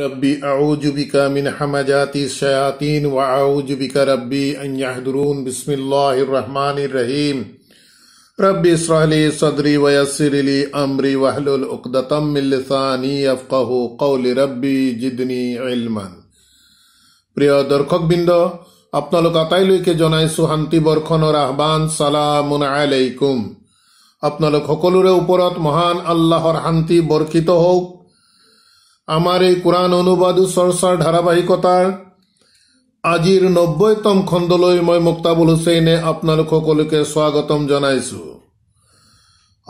ربي أعوذ بك من حمجات الشياطين وأعوذ بك ربي أن يحضرون بسم الله الرحمن الرحيم ربي اشرح لي صدري ويسر لي أمري واحلل عقدة من لساني يفقه قولي ربي جدني علما প্রিয় দর্শকবৃন্দ আপোনালোক আটাইলৈকে জনাইছো শান্তি বৰ্ষণৰ আহ্বান চালামুন আলাইকুম আপোনালোক সকলোৰে ওপৰত মহান আল্লাহৰ শান্তি বৰ্ষিত হওক আমাৰ এই কোৰাণ অনুবাদ চৰ্চাৰ ধাৰাবাহিকতাৰ আজিৰ নব্বৈতম খণ্ডলৈ মই মুক্তাবুল হুছেইনে আপোনালোক সকলোকে স্বাগতম জনাইছো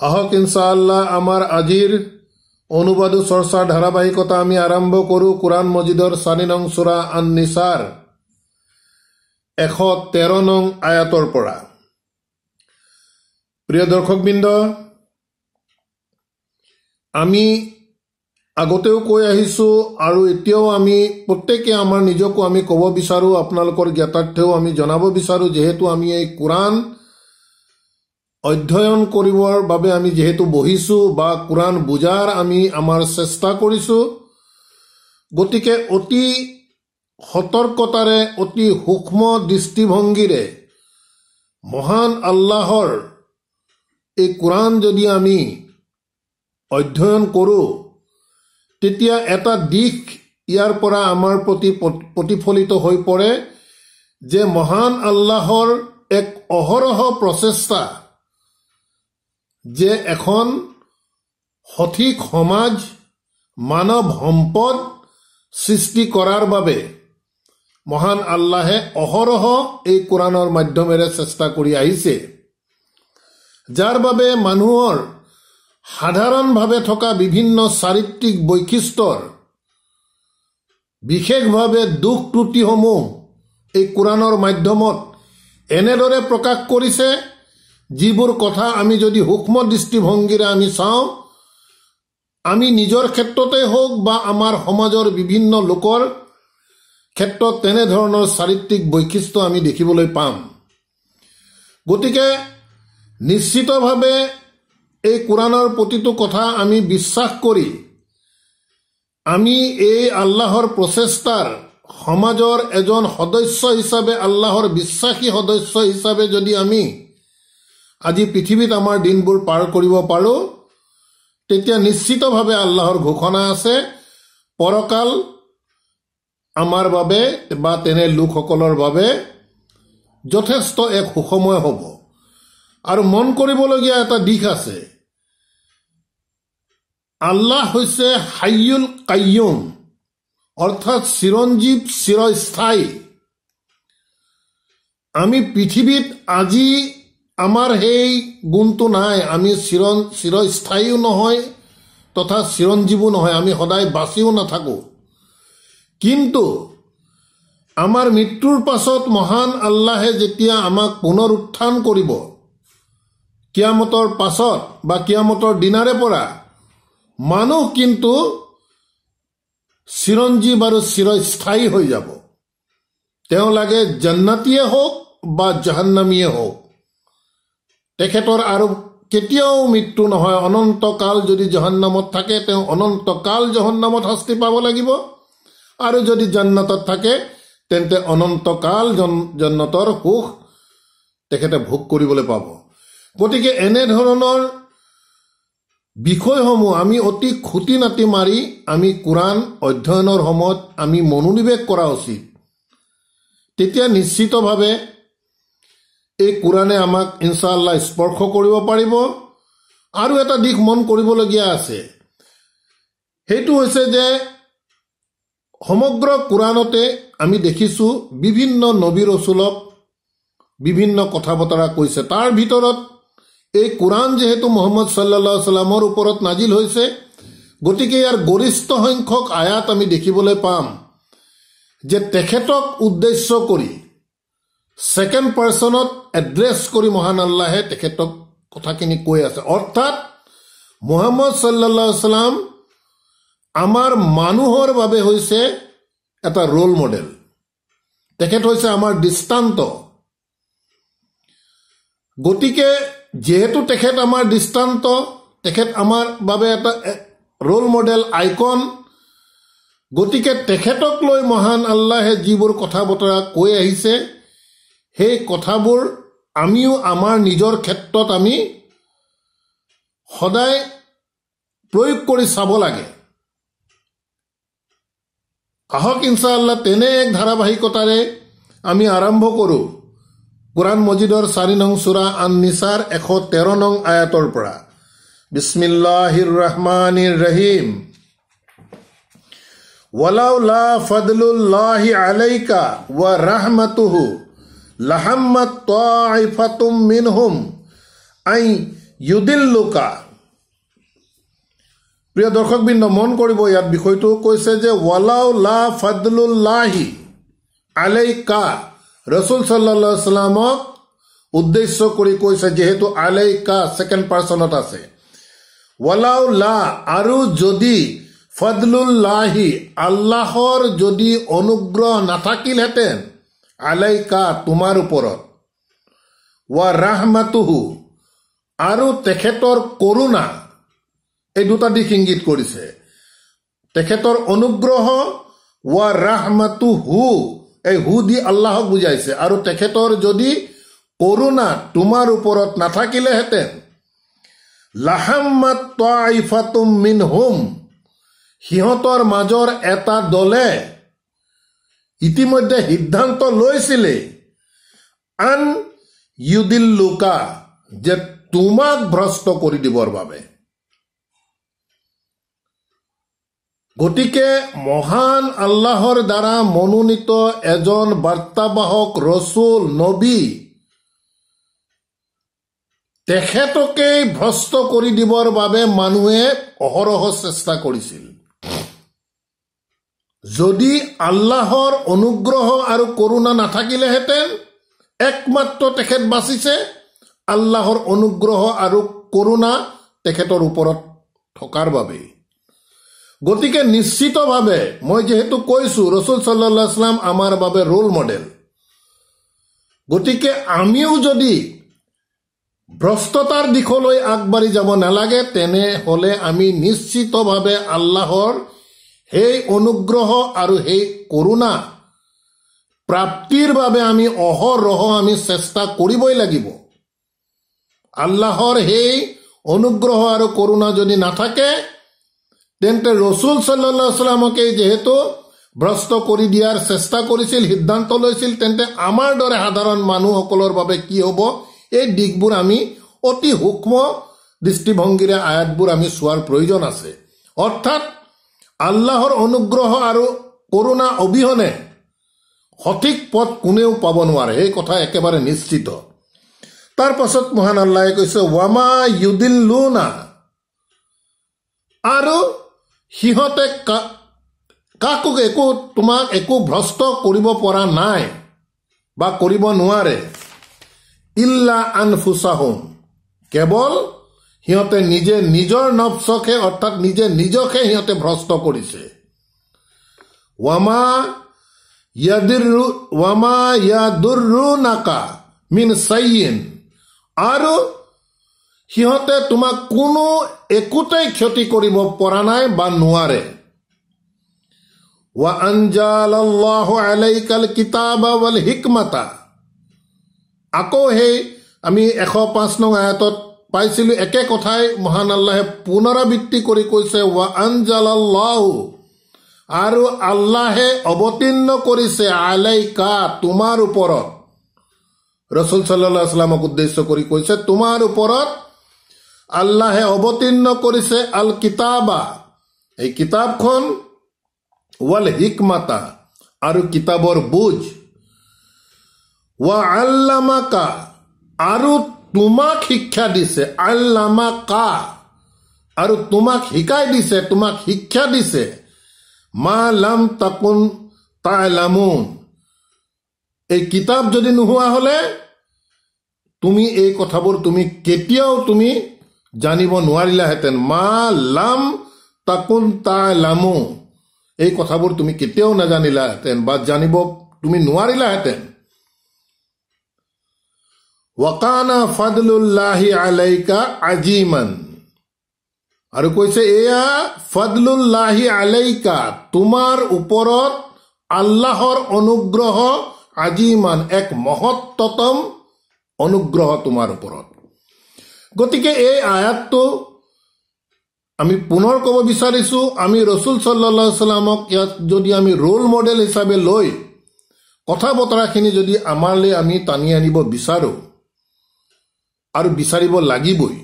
আহক ইনশাল্লাহ আমাৰ আজিৰ অনুবাদ চৰ্চাৰ ধাৰাবাহিকতা আমি আৰম্ভ কৰো কোৰাণ মজিদৰ চানি নং চোৰা আন নিচাৰ এশ তেৰ নং আয়াতৰ পৰা প্ৰিয় দৰ্শকবৃন্দ আমি আগতেও কৈ আহিছোঁ আৰু এতিয়াও আমি প্ৰত্যেকে আমাৰ নিজকো আমি ক'ব বিচাৰোঁ আপোনালোকৰ জ্ঞাতাৰ্থেও আমি জনাব বিচাৰোঁ যিহেতু আমি এই কোৰাণ অধ্যয়ন কৰিবৰ বাবে আমি যিহেতু বহিছোঁ বা কোৰাণ বুজাৰ আমি আমাৰ চেষ্টা কৰিছোঁ গতিকে অতি সতৰ্কতাৰে অতি সূক্ষ্ম দৃষ্টিভংগীৰে মহান আল্লাহৰ এই কোৰাণ যদি আমি অধ্যয়ন কৰোঁ তেতিয়া এটা দিশ ইয়াৰ পৰা আমাৰ প্ৰতি প্ৰতিফলিত হৈ পৰে যে মহান আল্লাহৰ এক অহৰহ প্ৰচেষ্টা যে এখন সঠিক সমাজ মানৱ সম্পদ সৃষ্টি কৰাৰ বাবে মহান আল্লাহে অহৰহ এই কোৰাণৰ মাধ্যমেৰে চেষ্টা কৰি আহিছে যাৰ বাবে মানুহৰ সাধাৰণভাৱে থকা বিভিন্ন চাৰিত্ৰিক বৈশিষ্ট্যৰ বিশেষভাৱে দুখ ত্ৰুটিসমূহ এই কোৰাণৰ মাধ্যমত এনেদৰে প্ৰকাশ কৰিছে যিবোৰ কথা আমি যদি সূক্ষ্ম দৃষ্টিভংগীৰে আমি চাওঁ আমি নিজৰ ক্ষেত্ৰতে হওক বা আমাৰ সমাজৰ বিভিন্ন লোকৰ ক্ষেত্ৰত তেনেধৰণৰ চাৰিত্ৰিক বৈশিষ্ট্য আমি দেখিবলৈ পাম গতিকে নিশ্চিতভাৱে এই কোৰাণৰ প্ৰতিটো কথা আমি বিশ্বাস কৰি আমি এই আল্লাহৰ প্ৰচেষ্টাৰ সমাজৰ এজন সদস্য হিচাপে আল্লাহৰ বিশ্বাসী সদস্য হিচাপে যদি আমি আজি পৃথিৱীত আমাৰ দিনবোৰ পাৰ কৰিব পাৰোঁ তেতিয়া নিশ্চিতভাৱে আল্লাহৰ ঘোষণা আছে পৰকাল আমাৰ বাবে বা তেনে লোকসকলৰ বাবে যথেষ্ট এক সুষময় হ'ব আৰু মন কৰিবলগীয়া এটা দিশ আছে আল্লাহ হৈছে হাইয়ুল কাইয়ুম অৰ্থাৎ চিৰঞ্জীৱ চিৰস্থায়ী আমি পৃথিৱীত আজি আমাৰ সেই গুণটো নাই আমি চিৰ চিৰস্থায়ীও নহয় তথা চিৰঞ্জীৱো নহয় আমি সদায় বাচিও নাথাকোঁ কিন্তু আমাৰ মৃত্যুৰ পাছত মহান আল্লাহে যেতিয়া আমাক পুনৰ উত্থান কৰিব কিয়ামতৰ পাছত বা কিয়ামতৰ দিনাৰে পৰা মানব কিন্তু চিরঞ্জীৱ আৰু চিৰস্থায়ী হৈ যাব তেওঁ লাগে জন্নাতীয়ে হওক বা জাহান্নামীয়ে হওক তেখেতৰ আৰু কেতিয়াও মৃত্যু নহয় অনন্তকাল যদি জহন্নামত থাকে তেওঁ অনন্তকাল জহন্নামত শাস্তি পাব লাগিব আৰু যদি জন্নতত থাকে তেন্তে অনন্তকাল জন্নতৰ সুখ তেখেতে ভোগ কৰিবলৈ পাব গতিকে এনেধৰণৰ বিষয়সমূহ আমি অতি খুটি নাতি মাৰি আমি কোৰাণ অধ্যয়নৰ সময়ত আমি মনোনিৱেশ কৰা উচিত তেতিয়া নিশ্চিতভাৱে এই কোৰাণে আমাক আল্লাহ স্পৰ্শ কৰিব পাৰিব আৰু এটা দিশ মন কৰিবলগীয়া আছে সেইটো হৈছে যে সমগ্ৰ কোৰাণতে আমি দেখিছোঁ বিভিন্ন নবী ৰচুলক বিভিন্ন কথা বতৰা কৈছে তাৰ ভিতৰত এই কোৰাণ যিহেতু মহম্মদ চাল্লা চালামৰ ওপৰত নাজিল হৈছে গতিকে ইয়াৰ গৰিষ্ঠ সংখ্যক আয়াত আমি দেখিবলৈ পাম যে তেখেতক উদ্দেশ্য কৰি ছেকেণ্ড পাৰ্চনত এড্ৰেছ কৰি মহান আল্লাহে তেখেতক কথাখিনি কৈ আছে অৰ্থাৎ মহম্মদ চাল্লা চালাম আমাৰ মানুহৰ বাবে হৈছে এটা ৰোল মডেল তেখেত হৈছে আমাৰ দৃষ্টান্ত গতিকে যিহেতু তেখেত আমাৰ দৃষ্টান্ত তেখেত আমাৰ বাবে এটা ৰোল মডেল আইকন গতিকে তেখেতক লৈ মহান আল্লাহে যিবোৰ কথা বতৰা কৈ আহিছে সেই কথাবোৰ আমিও আমাৰ নিজৰ ক্ষেত্ৰত আমি সদায় প্ৰয়োগ কৰি চাব লাগে আহক ইনশা আল্লাহ তেনে এক ধাৰাবাহিকতাৰে আমি আৰম্ভ কৰোঁ কোৰাণ মজিদৰ চাৰি নং চোৰা আন নিচাৰ এশ তেৰ নং আয়াতৰ পৰা বিস্মিল্লাহিৰ ৰহমান ইৰ প্ৰিয় দৰ্শকবৃন্দ মন কৰিব ইয়াত বিষয়টো কৈছে যে ৱালাউ লা ফদলুল্লাহি আলাইকা ৰচুল চাল্লামক উদ্দেশ্য কৰি কৈছে যিহেতু আলেকা ছেকেণ্ড পাৰ্চনত আছে ৱালাউ লা আৰু যদি ফদলুল্লাহি আল্লাহৰ যদি অনুগ্ৰহ নাথাকিলহেঁতেন আলেকা তোমাৰ ওপৰত ৱা ৰাহমাতুহু আৰু তেখেতৰ কৰুণা এই দুটা দিশ ইংগিত কৰিছে তেখেতৰ অনুগ্ৰহ ৱা ৰাহমাতুহু এই সুদি আল্লাহক বুজাইছে আৰু তেখেতৰ যদি কৰোণা তোমাৰ ওপৰত নাথাকিলেহেঁতেন লাহাম্মাত তাইফাতুম মিন হোম সিহঁতৰ মাজৰ এটা দলে ইতিমধ্যে সিদ্ধান্ত লৈছিলে আন ইউদিল্লুকা যে তোমাক ভ্ৰষ্ট কৰি দিবৰ বাবে গতিকে মহান আল্লাহৰ দ্বাৰা মনোনীত এজন বাৰ্তাবাহক ৰচুল নবী তেখেতকেই ভ্ৰষ্ট কৰি দিবৰ বাবে মানুহে অহৰহ চেষ্টা কৰিছিল যদি আল্লাহৰ অনুগ্ৰহ আৰু কৰুণা নাথাকিলেহেঁতেন একমাত্ৰ তেখেত বাচিছে আল্লাহৰ অনুগ্ৰহ আৰু কৰুণা তেখেতৰ ওপৰত থকাৰ বাবেই গতিকে নিশ্চিতভাৱে মই যিহেতু কৈছোঁ ৰচুল চাল্লা ইছলাম আমাৰ বাবে ৰোল মডেল গতিকে আমিও যদি ভ্ৰষ্টতাৰ দিশলৈ আগবাঢ়ি যাব নালাগে তেনেহ'লে আমি নিশ্চিতভাৱে আল্লাহৰ সেই অনুগ্ৰহ আৰু সেই কৰোণা প্ৰাপ্তিৰ বাবে আমি অহৰহ আমি চেষ্টা কৰিবই লাগিব আল্লাহৰ সেই অনুগ্ৰহ আৰু কৰোণা যদি নাথাকে তেন্তে ৰছুল চাল্লা চাল্লামকে যিহেতু ভ্ৰষ্ট কৰি দিয়াৰ চেষ্টা কৰিছিল সিদ্ধান্ত লৈছিল তেন্তে আমাৰ দৰে সাধাৰণ মানুহসকলৰ বাবে কি হ'ব এই দিশবোৰ আমি অতি সূক্ষ্ম দৃষ্টিভংগীৰে আয়াতবোৰ আমি চোৱাৰ প্ৰয়োজন আছে অৰ্থাৎ আল্লাহৰ অনুগ্ৰহ আৰু কৰোণা অবিহনে সঠিক পথ কোনেও পাব নোৱাৰে এই কথা একেবাৰে নিশ্চিত তাৰ পাছত মহান আল্লাহে কৈছে ৱামা ইউদিল্লুনা আৰু সিহঁতে কাকো একো তোমাক একো ভ্ৰষ্ট কৰিব পৰা নাই বা কৰিব নোৱাৰে ইল্লা আন আনফুচাহুম কেৱল সিহঁতে নিজে নিজৰ নফচকে অৰ্থাৎ নিজে নিজকে সিহঁতে ভ্ৰষ্ট কৰিছে ৱামা ইয়াদিৰু ৱামা নাকা মিন চাইন আৰু সিহঁতে তোমাক কোনো একোতে ক্ষতি কৰিব পৰা নাই বা নোৱাৰে ৱা আকৌ সেই আমি এশ পাঁচ নং আয়াতত পাইছিলো একে কথাই মহান আল্লাহে পুনৰাবৃত্তি কৰি কৈছে ৱা আঞ্জাল আল্লাহ আৰু আল্লাহে অৱতীৰ্ণ কৰিছে আলাই কা তোমাৰ ওপৰত ৰচুল চাল্লাহ উদ্দেশ্য কৰি কৈছে তোমাৰ ওপৰত আল্লাহে অবতীর্ণ করেছে আল কিতাবা এই কিতাবখন ওয়াল হিকমাতা আর কিতাবর বুঝ ওয়া কা আৰু তোমাক শিক্ষা দিছে আল্লামা কা আৰু তোমাক শিকাই দিছে তোমাক শিক্ষা দিছে মা লাম তাকুন তালামুন এই কিতাপ যদি নোহোৱা হ'লে তুমি এই কথাবোৰ তুমি কেতিয়াও তুমি জানিব নোৱাৰিলাহেঁতেন মা লাম তাকুন তা লামু এই কথাবোৰ তুমি কেতিয়াও নাজানিলাহেঁতেন বা জানিব তুমি নোৱাৰিলাহেঁতেন ৱাকানা ফদলুল্লাহি আলাইকা আজিমান আৰু কৈছে এয়া ফদলুল্লাহি আলাইকা তোমাৰ ওপৰত আল্লাহৰ অনুগ্ৰহ আজিমান এক মহত্তম অনুগ্ৰহ তোমাৰ ওপৰত গতিকে এই আয়াতটো আমি পুনৰ ক'ব বিচাৰিছোঁ আমি ৰচুল চল্লা চাল্লামক ইয়াত যদি আমি ৰ'ল মডেল হিচাপে লৈ কথা বতৰাখিনি যদি আমালৈ আমি টানি আনিব বিচাৰোঁ আৰু বিচাৰিব লাগিবই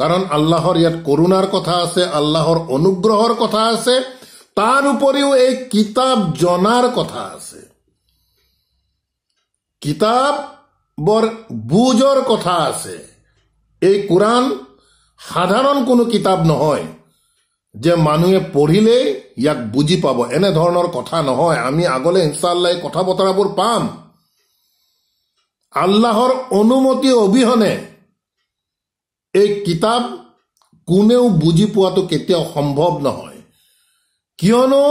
কাৰণ আল্লাহৰ ইয়াত কৰোণাৰ কথা আছে আল্লাহৰ অনুগ্ৰহৰ কথা আছে তাৰ উপৰিও এই কিতাপ জনাৰ কথা আছে কিতাপ বৰ বুজৰ কথা আছে এই কোরআন সাধাৰণ কোনো কিতাপ নহয় যে মানুহে পঢ়িলেই ইয়াক বুজি পাব এনেধৰণৰ কথা নহয় আমি আগলৈ ইনশাল্লাহ কথা বতৰাবোৰ পাম আল্লাহৰ অনুমতি অবিহনে এই কিতাপ কোনেও বুজি পোৱাটো কেতিয়াও সম্ভৱ নহয় কিয়নো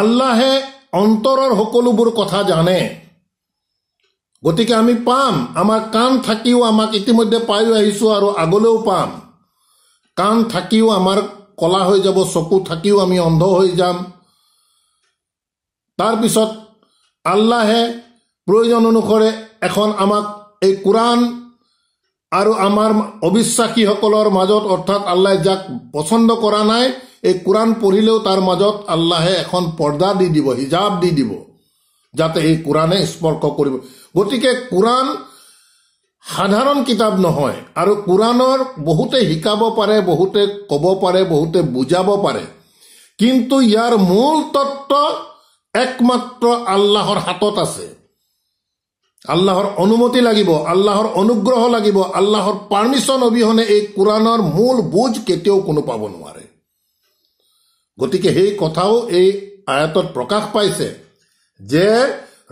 আল্লাহে অন্তৰৰ সকলোবোৰ কথা জানে গতিকে আমি পাম আমাৰ কাণ থাকিও আমাক ইতিমধ্যে পাইও আহিছোঁ আৰু আগলৈও পাম কাণ থাকিও আমাৰ কলা হৈ যাব চকু থাকিও আমি অন্ধ হৈ যাম তাৰপিছত আল্লাহে প্ৰয়োজন অনুসৰে এখন আমাক এই কোৰাণ আৰু আমাৰ অবিশ্বাসীসকলৰ মাজত অৰ্থাৎ আল্লাহে যাক পচন্দ কৰা নাই এই কোৰাণ পঢ়িলেও তাৰ মাজত আল্লাহে এখন পৰ্দা দি দিব হিজাব দি দিব যাতে এই কোৰাণে স্পৰ্শ কৰিব গতিকে কোরআন সাধাৰণ কিতাপ নহয় আৰু কোৰাণৰ বহুতে শিকাব পাৰে বহুতে ক'ব পাৰে বহুতে বুজাব পাৰে কিন্তু ইয়াৰ মূল তত্ত্ব একমাত্ৰ আল্লাহৰ হাতত আছে আল্লাহৰ অনুমতি লাগিব আল্লাহৰ অনুগ্ৰহ লাগিব আল্লাহৰ পাৰ্মিশ্যন অবিহনে এই কোৰাণৰ মূল বুজ কেতিয়াও কোনো পাব নোৱাৰে গতিকে সেই কথাও এই আয়াতত প্ৰকাশ পাইছে যে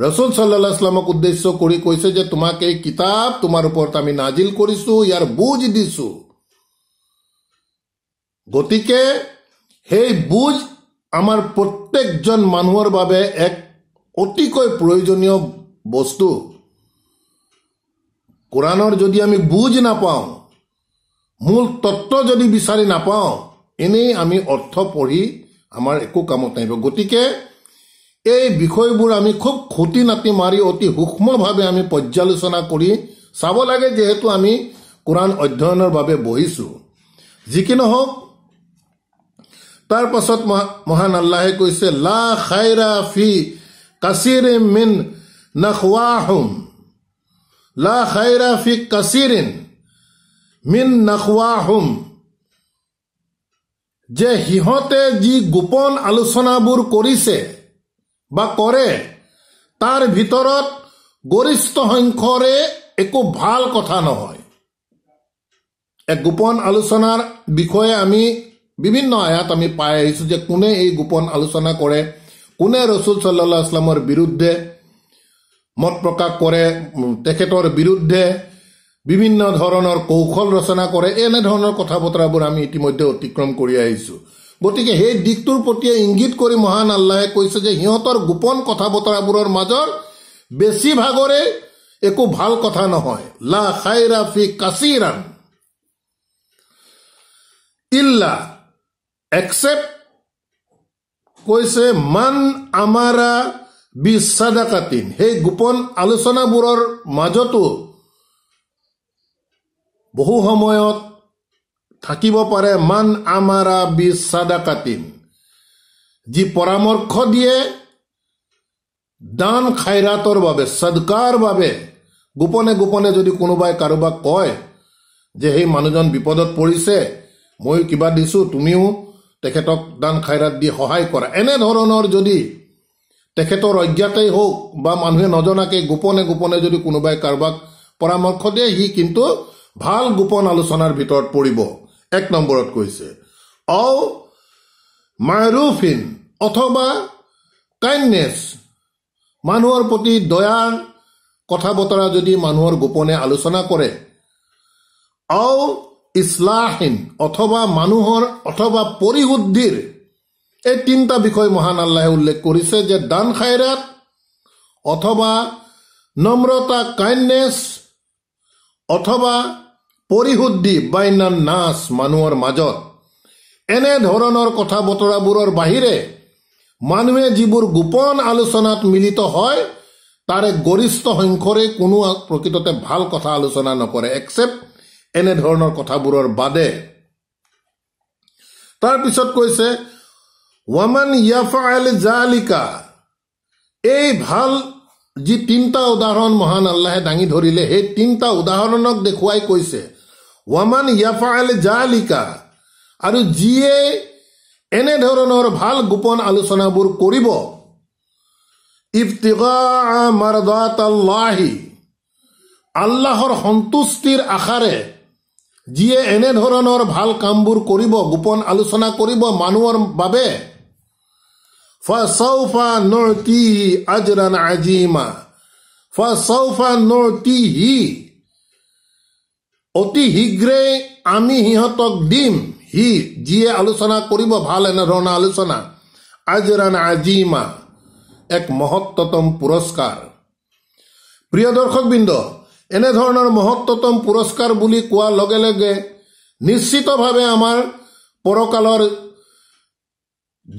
ৰচুল চল্লাহামক উদ্দেশ্য কৰি কৈছে যে তোমাক এই কিতাপ তোমাৰ ওপৰত আমি নাজিল কৰিছো ইয়াৰ বুজ দিছো গতিকে সেই বুজ আমাৰ প্ৰত্যেকজন মানুহৰ বাবে এক অতিকৈ প্ৰয়োজনীয় বস্তু কোৰাণৰ যদি আমি বুজ নাপাওঁ মূল তত্ত্ব যদি বিচাৰি নাপাওঁ এনেই আমি অৰ্থ পঢ়ি আমাৰ একো কামত নাহিব গতিকে এই বিষয়বোৰ আমি খুব খুটি নাতি মাৰি অতি সূক্ষ্মভাৱে আমি পৰ্যালোচনা কৰি চাব লাগে যিহেতু আমি কোৰাণ অধ্যয়নৰ বাবে বহিছোঁ যি কি নহওক তাৰ পাছত মহান আল্লাহে কৈছে লা খাইৰা ফি কাচিৰে মিন লা খাইৰা ফি কাচিৰিন মিন নাখৱাহুম যে সিহঁতে যি গোপন আলোচনাবোৰ কৰিছে বা কৰে তাৰ ভিতৰত গৰিষ্ঠ সংখ্যৰে একো ভাল কথা নহয় এক গোপন আলোচনাৰ বিষয়ে আমি বিভিন্ন আয়াত আমি পাই আহিছোঁ যে কোনে এই গোপন আলোচনা কৰে কোনে ৰচুল চাল্লা ইছলামৰ বিৰুদ্ধে মত প্ৰকাশ কৰে তেখেতৰ বিৰুদ্ধে বিভিন্ন ধৰণৰ কৌশল ৰচনা কৰে এনেধৰণৰ কথা বতৰাবোৰ আমি ইতিমধ্যে অতিক্ৰম কৰি আহিছোঁ গতিকে সেই দিশটোৰ প্ৰতি ইংগিত কৰি মহান আল্লাহে কৈছে যে সিহঁতৰ গোপন কথা বতৰাবোৰৰ মাজৰ বেছিভাগৰে একো ভাল কথা নহয় লা খাইৰা ফি কাচিৰান ইল্লা একচেপ্ট কৈছে মান আমাৰা বিশ্বাদাকাতিন সেই গোপন আলোচনাবোৰৰ মাজতো বহু সময়ত থাকিব পাৰে মান আমাৰা বিশ্বাদাকাতিন যি পৰামৰ্শ দিয়ে দান খাইৰাতৰ বাবে চদকাৰ বাবে গোপনে গোপনে যদি কোনোবাই কাৰোবাক কয় যে সেই মানুহজন বিপদত পৰিছে ময়ো কিবা দিছোঁ তুমিও তেখেতক দান খাইৰাত দি সহায় কৰা এনেধৰণৰ যদি তেখেতৰ অজ্ঞাতেই হওক বা মানুহে নজনাকৈ গোপনে গোপনে যদি কোনোবাই কাৰোবাক পৰামৰ্শ দিয়ে সি কিন্তু ভাল গোপন আলোচনাৰ ভিতৰত পৰিব এক নম্বৰত কৈছে অও মাৰুফিন অথবা কাইণ্ডনেছ মানুহৰ প্ৰতি দয়াৰ কথা বতৰা যদি মানুহৰ গোপনে আলোচনা কৰে অও ইছলাহীন অথবা মানুহৰ অথবা পৰিশুদ্ধিৰ এই তিনিটা বিষয় মহান আল্লাহে উল্লেখ কৰিছে যে দান খায়ৰাত অথবা নম্ৰতা কাইণ্ডনেছ অথবা পৰিশুদ্ধি বাইনান নাচ মানুহৰ মাজত এনেধৰণৰ কথা বতৰাবোৰৰ বাহিৰে মানুহে যিবোৰ গোপন আলোচনাত মিলিত হয় তাৰে গৰিষ্ঠ সংখ্যৰে কোনো প্ৰকৃততে ভাল কথা আলোচনা নকৰে একচেপ্ট এনেধৰণৰ কথাবোৰৰ বাদে তাৰপিছত কৈছে ৱামান ইয়াফাইল জালিকা এই ভাল যি তিনিটা উদাহৰণ মহান আল্লাহে দাঙি ধৰিলে সেই তিনিটা উদাহৰণক দেখুৱাই কৈছে ৱামান য়াফাল জালিকা আৰু যিয়ে এনেধৰণৰ ভাল গোপন আলোচনাবোৰ কৰিব ইফতিকাহি আল্লাহৰ সন্তুষ্টিৰ আশাৰে যিয়ে এনেধৰণৰ ভাল কামবোৰ কৰিব গোপন আলোচনা কৰিব মানুহৰ বাবে ফচৌফা নৰ্তিহি আজৰান আজিমা ফচৌফা নৰ্তিহি অতি শীঘ্ৰেই আমি সিহঁতক দিম সি যিয়ে আলোচনা কৰিব ভাল এনেধৰণৰ আলোচনা আজৰান আজিমা এক মহত্বতম পুৰস্কাৰ প্ৰিয় দৰ্শকবৃন্দ এনেধৰণৰ মহত্বতম পুৰস্কাৰ বুলি কোৱাৰ লগে লগে নিশ্চিতভাৱে আমাৰ পৰকালৰ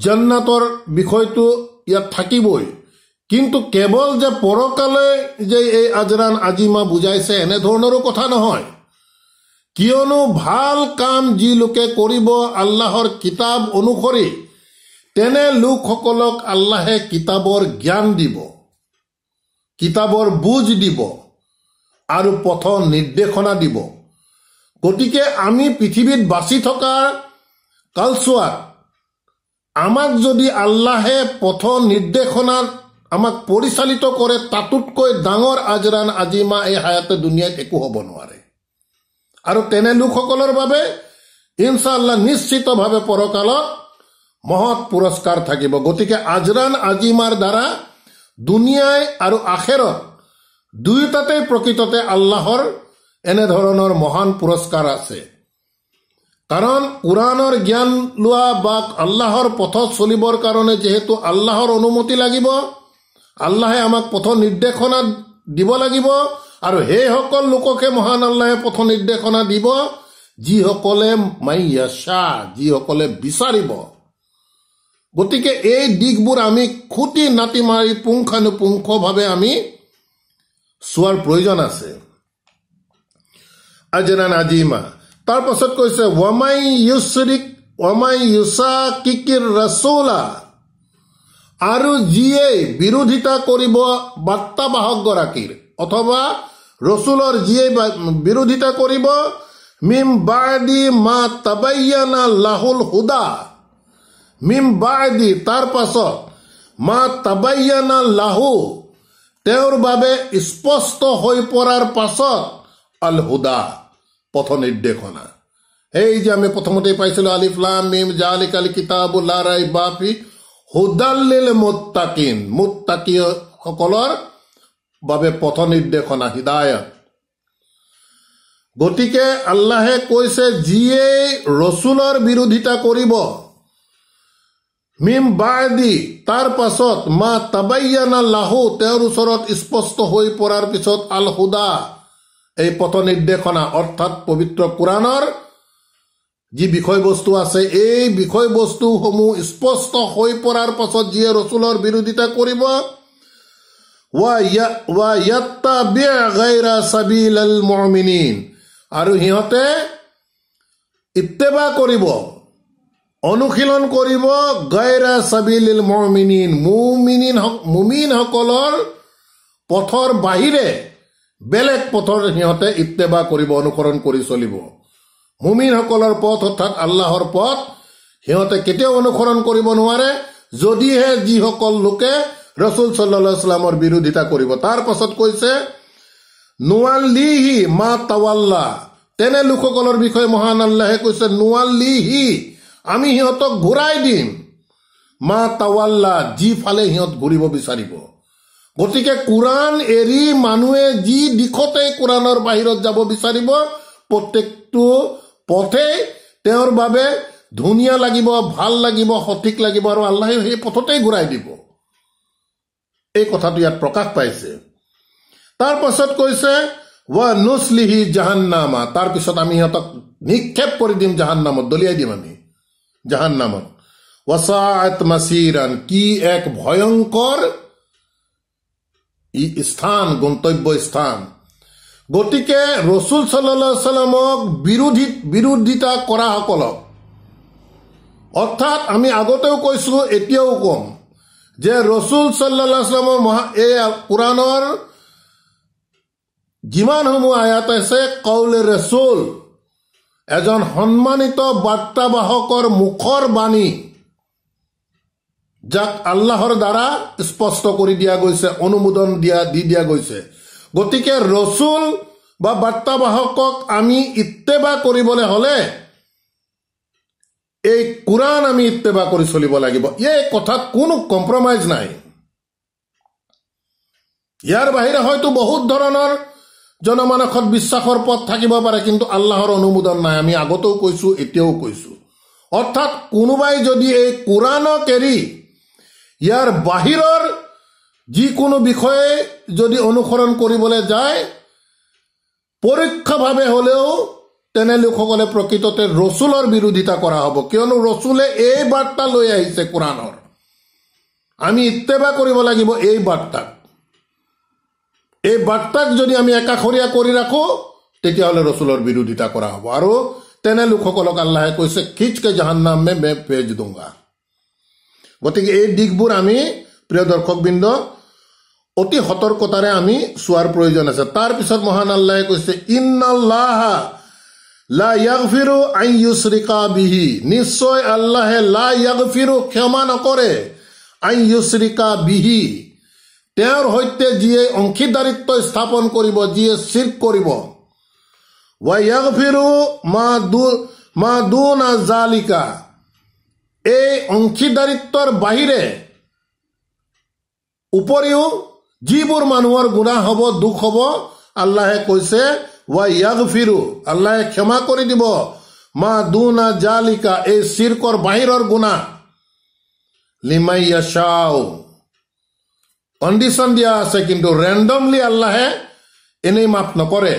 জন্নাতৰ বিষয়টো ইয়াত থাকিবই কিন্তু কেৱল যে পৰকালে যে এই আজৰান আজিমা বুজাইছে এনেধৰণৰো কথা নহয় কিয়নো ভাল কাম যি লোকে কৰিব আল্লাহৰ কিতাপ অনুসৰি তেনে লোকসকলক আল্লাহে কিতাপৰ জ্ঞান দিব কিতাপৰ বুজ দিব আৰু পথ নিৰ্দেশনা দিব গতিকে আমি পৃথিৱীত বাচি থকাৰ কালচোৱাত আমাক যদি আল্লাহে পথ নিৰ্দেশনাত আমাক পৰিচালিত কৰে তাতোতকৈ ডাঙৰ আজৰাণ আজিমা এই হায়াতে দুনিয়াত একো হ'ব নোৱাৰে আৰু তেনে লোকসকলৰ বাবে ইনশাআল্লাহ নিশ্চিতভাৱে পৰকালত মহৎ পুৰস্কাৰ থাকিব গতিকে আজৰান আজিমাৰ দ্বাৰা দুনিয়াই আৰু আখেৰত দুয়োটাতে প্ৰকৃততে আল্লাহৰ এনেধৰণৰ মহান পুৰস্কাৰ আছে কাৰণ কোৰাণৰ জ্ঞান লোৱা বা আল্লাহৰ পথত চলিবৰ কাৰণে যিহেতু আল্লাহৰ অনুমতি লাগিব আল্লাহে আমাক পথ নিৰ্দেশনা দিব লাগিব আৰু সেইসকল লোককে মহান আল্লাহে পথ নিৰ্দেশনা দিব যিসকলে মাইয়াশা যিসকলে বিচাৰিব গতিকে এই দিশবোৰ আমি খুটি নাতি মাৰি পুংখানুপুংখভাৱে আমি চোৱাৰ প্ৰয়োজন আছে আজেনা নাজিমা তাৰপাছত কৈছে ৱামাই ইউচৰিক ৱামাই ইউচা কিকিৰ ৰচৌলা আৰু যিয়ে বিৰোধিতা কৰিব বাৰ্তাবাহকগৰাকীৰ অথবা ৰচুলৰ যিয়ে বিৰোধিতা কৰিব মিম বাদি মা তাবাইয়া লাহুল হুদা মিম বাদি তাৰ পাছত মা তাবাইয়া লাহু তেওঁৰ বাবে স্পষ্ট হৈ পৰাৰ পাছত আল হুদা পথ নিৰ্দেশনা এই যে আমি প্ৰথমতে পাইছিলো আলিফলাম মিম জালি কালি বাবে পথ নিৰ্দেশনা হৃদায়ত গতিকে আল্লাহে কৈছে যিয়েই ৰচুলৰ বিৰোধিতা কৰিব মিম বাৰ দি তাৰ পাছত মা তাবাইয়ানা লাহু তেওঁৰ ওচৰত স্পষ্ট হৈ পৰাৰ পিছত আল হুদা এই পথ নিৰ্দেশনা অৰ্থাৎ পবিত্ৰ কোৰাণৰ যি বিষয়বস্তু আছে এই বিষয়বস্তুসমূহ স্পষ্ট হৈ পৰাৰ পাছত যিয়ে ৰচুলৰ বিৰোধিতা কৰিব আৰু সিহঁতে ইত্তেবা কৰিব অনুশীলন কৰিব গৈৰা চাবিল মমিনিন মুমিনিন মুমিনসকলৰ পথৰ বাহিৰে বেলেগ পথৰ সিহঁতে ইত্তেবা কৰিব অনুসৰণ কৰি চলিব মুমিনসকলৰ পথ অৰ্থাৎ আল্লাহৰ পথ সিহঁতে কেতিয়াও অনুসৰণ কৰিব নোৱাৰে যদিহে যিসকল লোকে ৰচুল চল্লামৰ বিৰোধিতা কৰিব তাৰ পাছত কৈছে নোৱালিহি মা তাৱাল্লা তেনে লোকসকলৰ বিষয়ে মহান আল্লাহে কৈছে নোৱালিহি আমি সিহঁতক ঘূৰাই দিম মা তাৱাল্লা যিফালে সিহঁত ঘূৰিব বিচাৰিব গতিকে কোৰাণ এৰি মানুহে যি দিশতে কোৰাণৰ বাহিৰত যাব বিচাৰিব প্ৰত্যেকটো পথে তেওঁৰ বাবে ধুনীয়া লাগিব ভাল লাগিব সঠিক লাগিব আৰু আল্লাহে সেই পথতেই ঘূৰাই দিব এই কথাটো ইয়াত প্ৰকাশ পাইছে তাৰ পাছত কৈছে ৱা নুচলিহি জাহান্নামা তাৰপিছত আমি সিহঁতক নিক্ষেপ কৰি দিম জাহান্নামত দলিয়াই দিম আমি জাহান্নামত ৱাচাত মাচিৰাণ কি এক ভয়ংকৰ ই স্থান গন্তব্য স্থান গতিকে ৰচুল চাল্লা চাল্লামক বিৰোধী বিৰোধিতা কৰাসকলক অৰ্থাৎ আমি আগতেও কৈছোঁ এতিয়াও ক'ম যে ৰচুল চল্লামৰ মহা এই কোৰাণৰ যিমানসমূহ আয়াত আছে কৌলে ৰচুল এজন সন্মানিত বাৰ্তাবাহকৰ মুখৰ বাণী যাক আল্লাহৰ দ্বাৰা স্পষ্ট কৰি দিয়া গৈছে অনুমোদন দিয়া দি দিয়া গৈছে গতিকে ৰচুল বা বাৰ্তাবাহকক আমি ইত্তেবা কৰিবলৈ হ'লে এই কোৰাণ আমি ইত্তেবা কৰি চলিব লাগিব এই কথাত কোনো কম্প্ৰমাইজ নাই ইয়াৰ বাহিৰে হয়তো বহুত ধৰণৰ জনমানসত বিশ্বাসৰ পথ থাকিব পাৰে কিন্তু আল্লাহৰ অনুমোদন নাই আমি আগতেও কৈছো এতিয়াও কৈছো অৰ্থাৎ কোনোবাই যদি এই কোৰাণক এৰি ইয়াৰ বাহিৰৰ যিকোনো বিষয়ে যদি অনুসৰণ কৰিবলৈ যায় পৰোক্ষভাৱে হ'লেও তেনে লোকসকলে প্ৰকৃততে ৰচুলৰ বিৰোধিতা কৰা হ'ব কিয়নো ৰচুলে এই বাৰ্তা লৈ আহিছে কোৰাণৰ আমি ইত্তেবা কৰিব লাগিব এই বাৰ্তাক এই বাৰ্তাক যদি আমি একাষৰীয়া কৰি ৰাখোঁ তেতিয়াহ'লে ৰচুলৰ বিৰোধিতা কৰা হ'ব আৰু তেনে লোকসকলক আল্লাহে কৈছে খিচকে জাহান নামে মে পেজ দোঙা গতিকে এই দিশবোৰ আমি প্ৰিয় দৰ্শকবৃন্দ অতি সতৰ্কতাৰে আমি চোৱাৰ প্ৰয়োজন আছে তাৰপিছত মহান আল্লাহে কৈছে ইন আল্লাহা নিশ্চয় আল্লাহে লাগফিৰু ক্ষমা নকৰে আইয়ুশ্ৰিকা বিহি তেওঁৰ সৈতে যিয়ে অংশীদাৰিত্ব স্থাপন কৰিব যিয়ে চিৰ কৰিব ৱাইয়াগফিৰু মা দু মা দু না জালিকা এই অংশীদাৰিত্বৰ বাহিৰে উপৰিও যিবোৰ মানুহৰ গুণা হ'ব দুখ হ'ব আল্লাহে কৈছে আল্লাহ ক্ষমা করে দিব মা দুনা জালিকা এই সিরকর বাহির গুণা লিমাইয়া শাও কণ্ডিশ্যন দিয়া আছে কিন্তু ৰেণ্ডমলি আল্লাহে এনেই মাফ নকৰে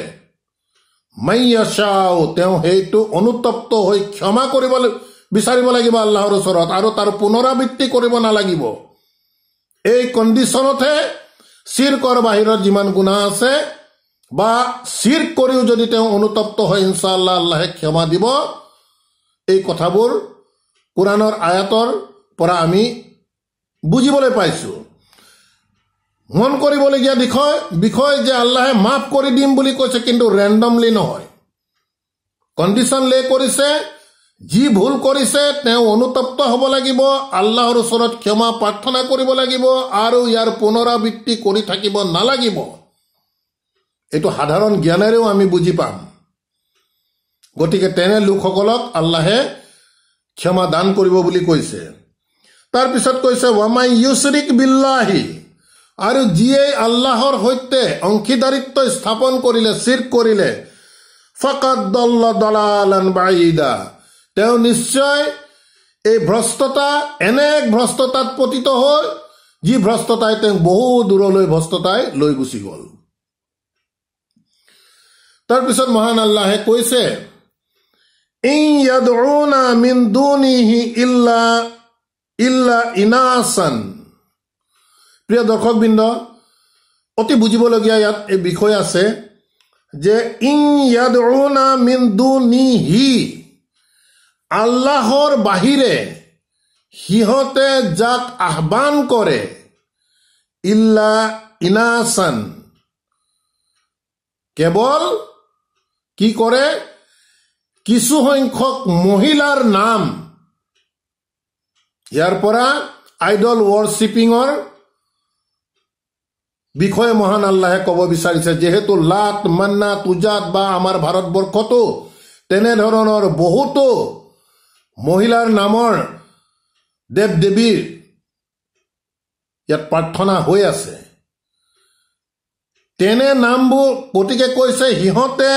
মাইয়াশাও তেওঁ সেইটো অনুতপ্ত হৈ ক্ষমা কৰিব বিচাৰিব লাগিব আল্লাহৰ ওচৰত আৰু তাৰ পুনৰাবৃত্তি কৰিব নালাগিব এই কণ্ডিশ্যনতহে চিৰকৰ বাহিৰত যিমান গুণা আছে বা চিৰ কৰিও যদি তেওঁ অনুতপ্ত হয় ইনশাআল্লাহ আল্লাহে ক্ষমা দিব এই কথাবোৰ কোৰাণৰ আয়াতৰ পৰা আমি বুজিবলৈ পাইছোঁ মন কৰিবলগীয়া বিষয় বিষয় যে আল্লাহে মাফ কৰি দিম বুলি কৈছে কিন্তু ৰেণ্ডমলি নহয় কণ্ডিশ্যন লে কৰিছে যি ভুল কৰিছে তেওঁ অনুতপ্ত হ'ব লাগিব আল্লাহৰ ওচৰত ক্ষমা প্ৰাৰ্থনা কৰিব লাগিব আৰু ইয়াৰ পুনৰাবৃত্তি কৰি থাকিব নালাগিব এইটো সাধাৰণ জ্ঞানেৰেও আমি বুজি পাম গতিকে তেনে লোকসকলক আল্লাহে ক্ষমা দান কৰিব বুলি কৈছে তাৰপিছত কৈছে ৱামাই ইউচৰিক বিল্লাহি আৰু যিয়ে আল্লাহৰ সৈতে অংশীদাৰিত্ব স্থাপন কৰিলে চিৰ কৰিলে ফকত দলালান তেওঁ নিশ্চয় এই ভ্ৰষ্টতা এনে এক ভ্ৰষ্টতাত পতিত হ'ল যি ভ্ৰষ্টতাই তেওঁ বহু দূৰলৈ ভ্ৰষ্টতাই লৈ গুচি গ'ল তাৰপিছত মহান আল্লাহে কৈছে ইনাচান প্ৰিয় বৃন্দ অতি বুজিবলগীয়া ইয়াত এই বিষয় আছে যে ইং ইয়াদনা মিন্দু হি আল্লাহৰ বাহিৰে সিহঁতে যাক আহ্বান কৰে ইল্লা ইনাচান কেৱল কি কৰে কিছু সংখ্যক মহিলাৰ নাম ইয়াৰ পৰা আইডল ৱৰ্কশ্বিপিঙৰ বিষয়ে মহান আল্লাহে ক'ব বিচাৰিছে যিহেতু লাট মান্না তুজাত বা আমাৰ ভাৰতবৰ্ষতো তেনেধৰণৰ বহুতো মহিলাৰ নামৰ দেৱ দেৱীৰ ইয়াত প্ৰাৰ্থনা হৈ আছে তেনে নামবোৰ গতিকে কৈছে সিহঁতে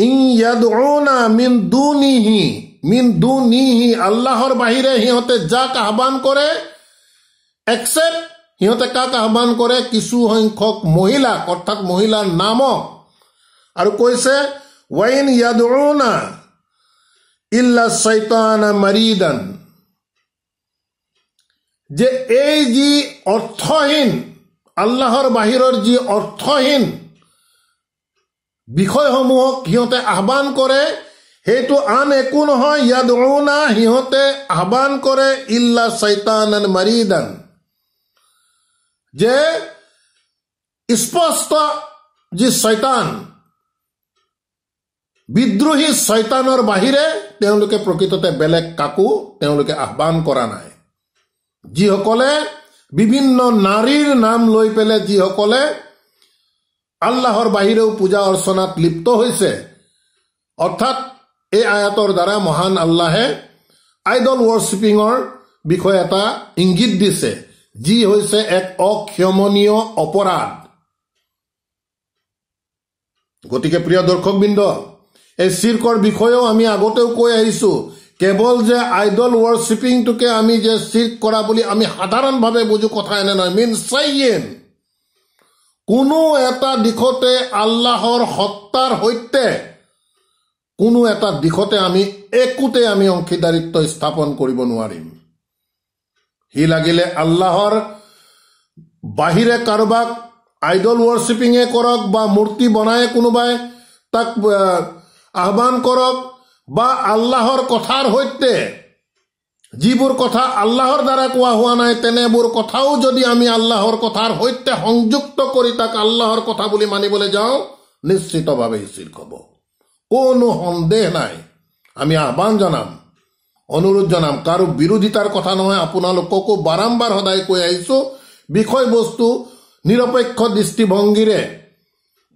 আল্লাহর বাহিরে সিহঁতে যাক আহ্বান কৰে একচেপ্ট সিহঁতে কাক আহ্বান কৰে কিছু সংখ্যক মহিলা অৰ্থাৎ মহিলাৰ নামক আৰু কৈছে ৱাইন ইয়াদুনা ইল্লা চৈতানা মাৰিদান যে এই যি অৰ্থহীন আল্লাহৰ বাহিৰৰ যি অৰ্থহীন বিষয়সমূহক সিহঁতে আহ্বান কৰে সেইটো আন একো নহয় অৰুণা সিহঁতে আহ্বান কৰে ইল্লা চৈতান মাৰিদান যে স্পষ্ট যি চৈতান বিদ্ৰোহী চৈতানৰ বাহিৰে তেওঁলোকে প্ৰকৃততে বেলেগ কাকো তেওঁলোকে আহ্বান কৰা নাই যিসকলে বিভিন্ন নাৰীৰ নাম লৈ পেলাই যিসকলে আল্লাহৰ বাহিৰেও পূজা অৰ্চনাত লিপ্ত হৈছে অৰ্থাৎ এই আয়াতৰ দ্বাৰা মহান আল্লাহে আইডল ৱৰ্শ্বিপিঙৰ বিষয়ে এটা ইংগিত দিছে যি হৈছে এক অক্ষমনীয় অপৰাধ গতিকে প্ৰিয় দৰ্শকবৃন্দ এই চিৰ্কৰ বিষয়েও আমি আগতেও কৈ আহিছো কেৱল যে আইডল ৱৰ্শ্বিপিংটোকে আমি যে চিৰ্ক কৰা বুলি আমি সাধাৰণভাৱে বুজো কথা এনে নহয় মিনচাইন কোনো এটা দিশতে আল্লাহৰ সত্তাৰ সৈতে কোনো এটা দিশতে আমি একোতে আমি অংশীদাৰিত্ব স্থাপন কৰিব নোৱাৰিম সি লাগিলে আল্লাহৰ বাহিৰে কাৰোবাক আইডল ৱৰ্চিপিঙে কৰক বা মূৰ্তি বনাই কোনোবাই তাক আহ্বান কৰক বা আল্লাহৰ কথাৰ সৈতে যিবোৰ কথা আল্লাহৰ দ্বাৰা কোৱা হোৱা নাই তেনেবোৰ কথাও যদি আমি আল্লাহৰ কথাৰ সৈতে সংযুক্ত কৰি তাক আল্লাহৰ কথা বুলি মানিবলৈ যাওঁ নিশ্চিতভাৱে শিৰক হ'ব কোনো সন্দেহ নাই আমি আহ্বান জনাম অনুৰোধ জনাম কাৰো বিৰোধিতাৰ কথা নহয় আপোনালোককো বাৰম্বাৰ সদায় কৈ আহিছোঁ বিষয়বস্তু নিৰপেক্ষ দৃষ্টিভংগীৰে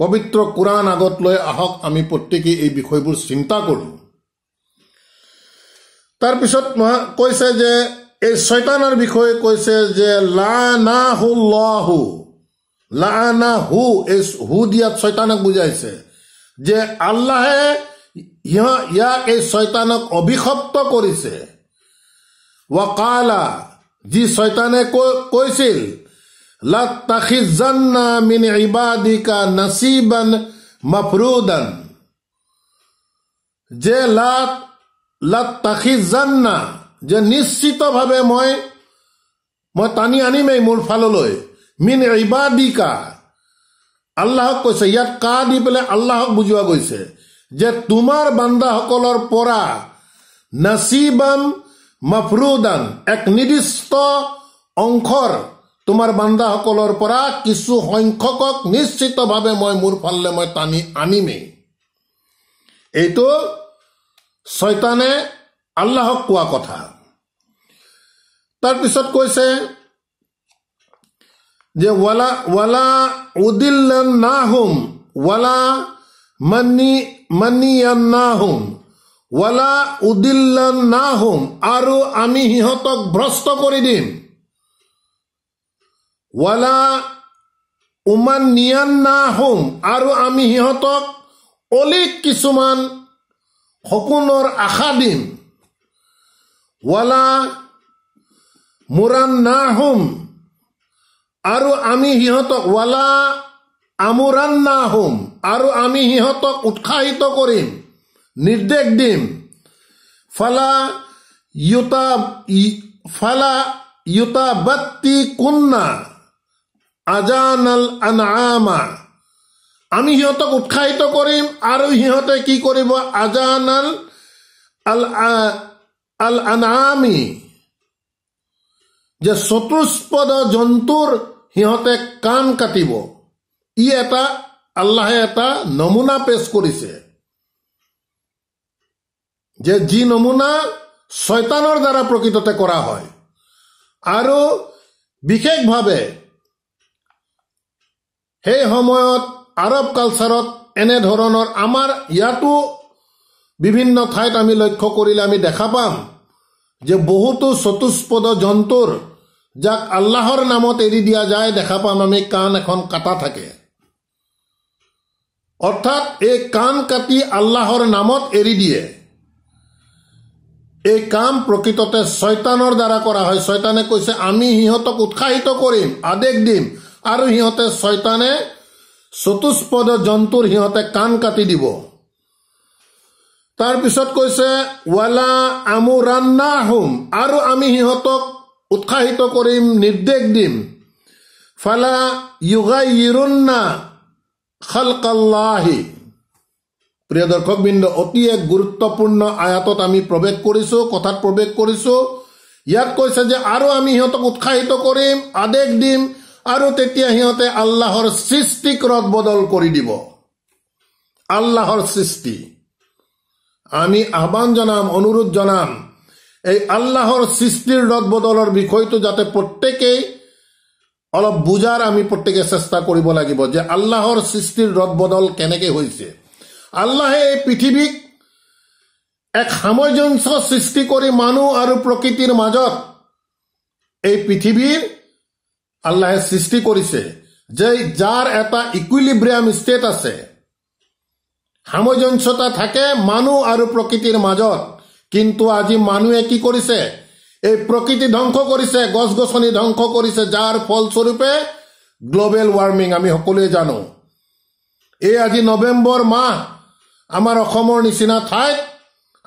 পবিত্ৰ কোৰাণ আগত লৈ আহক আমি প্ৰত্যেকেই এই বিষয়বোৰ চিন্তা কৰোঁ তাৰপিছত কৈছে যে এই চৈতানৰ বিষয়ে কৈছে যে লাহু লাহু লানা হু এই হু দিয়াত চৈতানক বুজাইছে যে আল্লাহে ইয়াক এই ছয়তানক অভিশপ্ত কৰিছে ৱাকালা যি ছয়তানে কৈছিল লাখিজান্না মিন ইবাদিকা নাচিবান মফৰুদন যে লাত লাত্তাখিজান্না যে নিশ্চিতভাৱে মই মই টানি আনিমেই মোৰ ফাললৈ মিন ইবাদিকা আল্লাহক কৈছে ইয়াত কা দি পেলাই আল্লাহক বুজোৱা গৈছে যে তোমাৰ বান্দাসকলৰ পৰা নাচিবাম মাফৰুদান এক নিৰ্দিষ্ট অংশৰ তোমাৰ বান্দাসকলৰ পৰা কিছু সংখ্যকক নিশ্চিতভাৱে মই মোৰ ফাললৈ মই টানি আনিমেই এইটো ছয়তানে আল্লাহক কোৱা কথা তাৰপিছত কৈছে যে ৱালা ৱালা উদিল্লান্না হোম ৱালা হোম ৱালা উদিল্লান্না হোম আৰু আমি সিহঁতক ভ্ৰষ্ট কৰি দিম ৱালা উমান নিয়ান্না হোম আৰু আমি সিহঁতক অলিক কিছুমান সকলৰ আশা দিম ৱালা মোৰান্নাহুম আৰু আমি সিহঁতক ৱালা আমোৰান্নাহুম আৰু আমি সিহঁতক উৎসাহিত কৰিম নিৰ্দেশ দিম ফালা ইউতা ফালা ইউতা বত্তি কুন্না আজান আল আনামা আমি সিহঁতক উৎসাহিত কৰিম আৰু সিহঁতে কি কৰিব আজান আল আল আল আনামি যে চতুষ্পদ জন্তুৰ সিহঁতে কাণ কাটিব ই এটা আল্লাহে এটা নমুনা পেশ কৰিছে যে যি নমুনা ছয়তানৰ দ্বাৰা প্ৰকৃততে কৰা হয় আৰু বিশেষভাৱে সেই সময়ত আৰৱ কালচাৰত এনেধৰণৰ আমাৰ ইয়াতো বিভিন্ন ঠাইত আমি লক্ষ্য কৰিলে আমি দেখা পাম যে বহুতো চতুষ্পদ জন্তুৰ যাক আল্লাহৰ নামত এৰি দিয়া যায় দেখা পাম আমি কাণ এখন কাটা থাকে অৰ্থাৎ এই কাণ কাটি আল্লাহৰ নামত এৰি দিয়ে এই কাম প্ৰকৃততে ছয়তানৰ দ্বাৰা কৰা হয় ছয়তানে কৈছে আমি সিহঁতক উৎসাহিত কৰিম আদেশ দিম আৰু সিহঁতে ছয়তানে চতুষ্পদ জন্তুৰ সিহঁতে কাণ কাটি দিব তাৰ পিছত কৈছে ৱালা আমো ৰান্না হুম আৰু আমি সিহঁতক উৎসাহিত কৰিম নিৰ্দেশ দিম ফালা ইউগাই খালকাল্লাহি প্ৰিয় দৰ্শকবৃন্দ অতি এক গুৰুত্বপূৰ্ণ আয়াতত আমি প্ৰৱেশ কৰিছোঁ কথাত প্ৰৱেশ কৰিছোঁ ইয়াত কৈছে যে আৰু আমি সিহঁতক উৎসাহিত কৰিম আদেশ দিম আৰু তেতিয়া সিহঁতে আল্লাহৰ সৃষ্টিক ৰদ বদল কৰি দিব আল্লাহৰ সৃষ্টি আমি আহ্বান জনাম অনুৰোধ জনাম এই আল্লাহৰ সৃষ্টিৰ ৰদ বদলৰ বিষয়টো যাতে প্ৰত্যেকেই অলপ বুজাৰ আমি প্ৰত্যেকে চেষ্টা কৰিব লাগিব যে আল্লাহৰ সৃষ্টিৰ ৰদ বদল কেনেকৈ হৈছে আল্লাহে এই পৃথিৱীক এক সামঞ্জস্য সৃষ্টি কৰি মানুহ আৰু প্ৰকৃতিৰ মাজত এই পৃথিৱীৰ আল্লাহে সৃষ্টি কৰিছে যে যাৰ এটা ইকুইলিব্ৰিয়াম ষ্টেট আছে সামঞ্জস্যতা থাকে মানুহ আৰু প্ৰকৃতিৰ মাজত কিন্তু আজি মানুহে কি কৰিছে এই প্ৰকৃতি ধ্বংস কৰিছে গছ গছনি ধ্বংস কৰিছে যাৰ ফলস্বৰূপে গ্ল'বেল ৱাৰ্মিং আমি সকলোৱে জানো এই আজি নৱেম্বৰ মাহ আমাৰ অসমৰ নিচিনা ঠাইত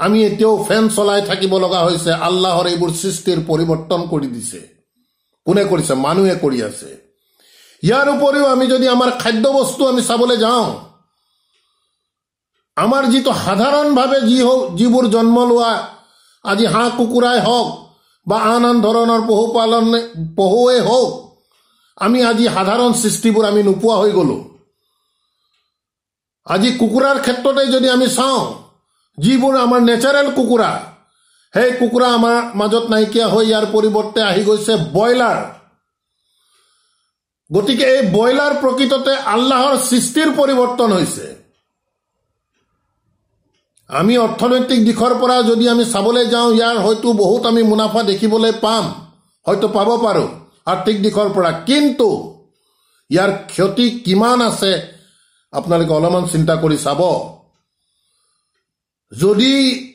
আমি এতিয়াও ফেন চলাই থাকিব লগা হৈছে আল্লাহৰ এইবোৰ সৃষ্টিৰ পৰিৱৰ্তন কৰি দিছে কোনে কৰিছে মানুহে কৰি আছে ইয়াৰ উপৰিও আমি যদি আমাৰ খাদ্য বস্তু আমি চাবলৈ যাওঁ আমাৰ যিটো সাধাৰণভাৱে যি হওক যিবোৰ জন্ম লোৱা আজি হাঁহ কুকুৰাই হওক বা আন আন ধৰণৰ পশুপালন পশুৱে হওক আমি আজি সাধাৰণ সৃষ্টিবোৰ আমি নোপোৱা হৈ গলোঁ আজি কুকুৰাৰ ক্ষেত্ৰতে যদি আমি চাওঁ যিবোৰ আমাৰ নেচাৰেল কুকুৰা সেই কুকুৰা আমাৰ মাজত নাইকিয়া হৈ ইয়াৰ পৰিৱৰ্তে আহি গৈছে ব্ৰইলাৰ গতিকে এই ব্ৰইলাৰ প্ৰকৃততে আল্লাহৰ সৃষ্টিৰ পৰিৱৰ্তন হৈছে আমি অৰ্থনৈতিক দিশৰ পৰা যদি আমি চাবলৈ যাওঁ ইয়াৰ হয়তো বহুত আমি মুনাফা দেখিবলৈ পাম হয়তো পাব পাৰোঁ আৰ্থিক দিশৰ পৰা কিন্তু ইয়াৰ ক্ষতি কিমান আছে আপোনালোকে অলপমান চিন্তা কৰি চাব যদি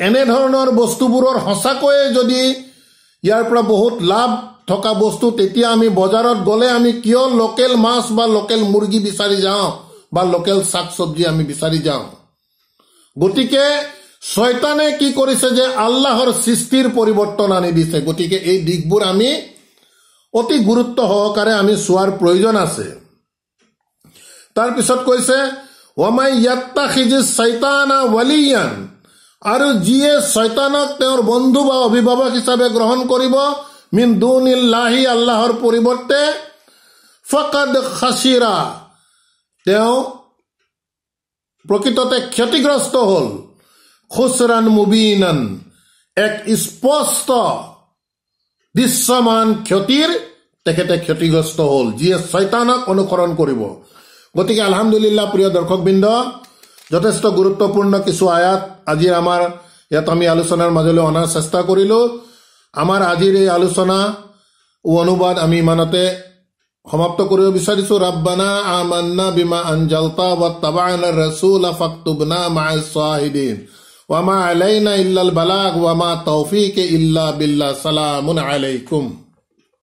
এনেধৰণৰ বস্তুবোৰৰ সঁচাকৈয়ে যদি ইয়াৰ পৰা বহুত লাভ থকা বস্তু তেতিয়া আমি বজাৰত গ'লে আমি কিয় লোকেল মাছ বা লোকেল মুৰ্গী বিচাৰি যাওঁ বা লোকেল শাক চব্জি আমি বিচাৰি যাওঁ গতিকে ছয়তানে কি কৰিছে যে আল্লাহৰ সৃষ্টিৰ পৰিৱৰ্তন আনি দিছে গতিকে এই দিশবোৰ আমি অতি গুৰুত্ব সহকাৰে আমি চোৱাৰ প্ৰয়োজন আছে তাৰপিছত কৈছে আৰু যিয়ে শয়তানক তেওঁৰ বন্ধু বা অভিভাৱক হিচাপে গ্ৰহণ কৰিব মিন দুনিল্লাহি আল্লাহৰ পৰিৱৰ্তে ফকাদ খাচিৰা তেওঁ প্ৰকৃততে ক্ষতিগ্ৰস্ত হ'ল খুচৰাণ মুবিন এক স্পষ্ট দৃশ্যমান ক্ষতিৰ তেখেতে ক্ষতিগ্ৰস্ত হ'ল যিয়ে ছয়তানক অনুসৰণ কৰিব গতিকে আলহামদুলিল্লাহ প্ৰিয় দৰ্শকবৃন্দ যথেষ্ট গুরুত্বপূৰ্ণ কিছু আয়াত আজি আমাৰ ইয়াত আমি আলোচনাৰ মাজলৈ অনাৰ চেষ্টা কৰিলোঁ আমাৰ আজিৰ এই আলোচনা অনুবাদ আমি ইমানতে সমাপ্ত কৰিব বিচাৰিছোঁ ৰাব্বানা আমান্না বিমা আঞ্জালতা বা তাবানা ৰচুল ফাকতুবনা মা চাহিদিন ইল্লাল علينا إلا البلاغ وما توفيق বিল্লাহ بالله سلام عليكم